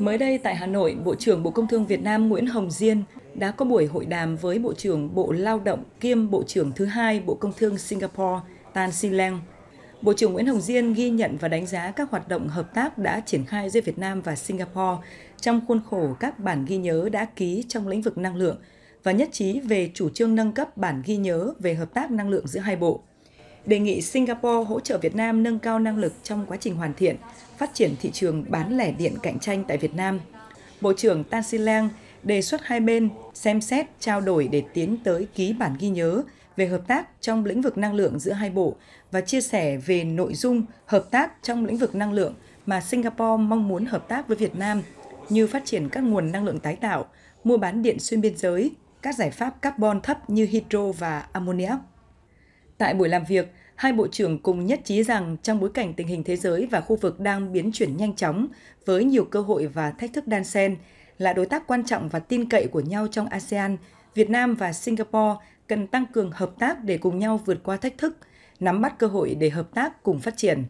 Mới đây tại Hà Nội, Bộ trưởng Bộ Công Thương Việt Nam Nguyễn Hồng Diên đã có buổi hội đàm với Bộ trưởng Bộ Lao động kiêm Bộ trưởng thứ hai Bộ Công Thương Singapore Tan Sin Leng. Bộ trưởng Nguyễn Hồng Diên ghi nhận và đánh giá các hoạt động hợp tác đã triển khai giữa Việt Nam và Singapore trong khuôn khổ các bản ghi nhớ đã ký trong lĩnh vực năng lượng và nhất trí về chủ trương nâng cấp bản ghi nhớ về hợp tác năng lượng giữa hai bộ – đề nghị Singapore hỗ trợ Việt Nam nâng cao năng lực trong quá trình hoàn thiện, phát triển thị trường bán lẻ điện cạnh tranh tại Việt Nam. Bộ trưởng Tan Sri Lang đề xuất hai bên xem xét trao đổi để tiến tới ký bản ghi nhớ về hợp tác trong lĩnh vực năng lượng giữa hai bộ và chia sẻ về nội dung hợp tác trong lĩnh vực năng lượng mà Singapore mong muốn hợp tác với Việt Nam như phát triển các nguồn năng lượng tái tạo, mua bán điện xuyên biên giới, các giải pháp carbon thấp như hydro và ammoniac. Tại buổi làm việc, hai bộ trưởng cùng nhất trí rằng trong bối cảnh tình hình thế giới và khu vực đang biến chuyển nhanh chóng với nhiều cơ hội và thách thức đan xen, là đối tác quan trọng và tin cậy của nhau trong ASEAN, Việt Nam và Singapore cần tăng cường hợp tác để cùng nhau vượt qua thách thức, nắm bắt cơ hội để hợp tác cùng phát triển.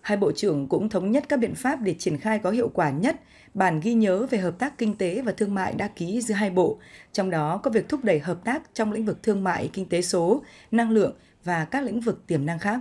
Hai bộ trưởng cũng thống nhất các biện pháp để triển khai có hiệu quả nhất bản ghi nhớ về hợp tác kinh tế và thương mại đã ký giữa hai bộ, trong đó có việc thúc đẩy hợp tác trong lĩnh vực thương mại, kinh tế số, năng lượng và các lĩnh vực tiềm năng khác.